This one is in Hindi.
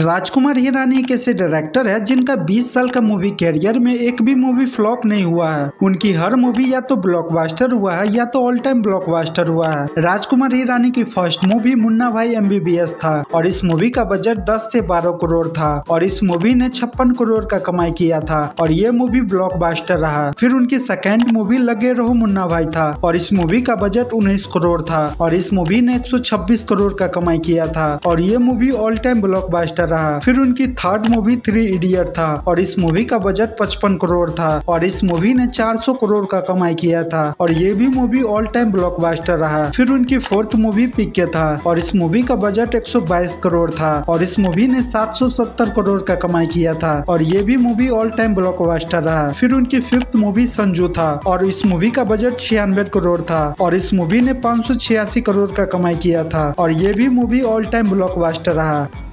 राजकुमार हिरानी एक ऐसे डायरेक्टर है जिनका 20 साल का मूवी कैरियर में एक भी मूवी फ्लॉप नहीं हुआ है उनकी हर मूवी या तो ब्लॉकबस्टर हुआ है या तो ऑल टाइम ब्लॉकबस्टर हुआ है राजकुमार हिरानी की फर्स्ट मूवी मुन्ना भाई एमबीबीएस था और इस मूवी का बजट 10 से 12 करोड़ था और इस मूवी ने छप्पन करोड़ का कमाई किया था और ये मूवी ब्लॉक रहा फिर उनकी सेकेंड मूवी लगे रहो मुन्ना भाई था और इस मूवी का बजट उन्नीस करोड़ था और इस मूवी ने एक करोड़ का कमाई किया था और ये movie all time block director रहा फिर उनकी थर्ड मूवी थ्री इडियट था और इस मूवी का बजट पचपन करोड़ था और इस मूवी ने 400 करोड़ का कमाई किया था और ये भी मूवी ऑल टाइम ब्लॉकबस्टर रहा फिर उनकी फोर्थ मूवी पिक्के था और इस मूवी का बजट 122 करोड़ था और इस मूवी ने 770 करोड़ का कमाई किया था और ये भी मूवी ऑल टाइम ब्लॉकबस्टर रहा फिर उनकी फिफ्थ मूवी संजू था और इस मूवी का बजट छियानवे करोड़ था और इस मूवी ने पाँच करोड़ का कमाई किया था और ये भी मूवी ऑल टाइम ब्लॉकबस्टर रहा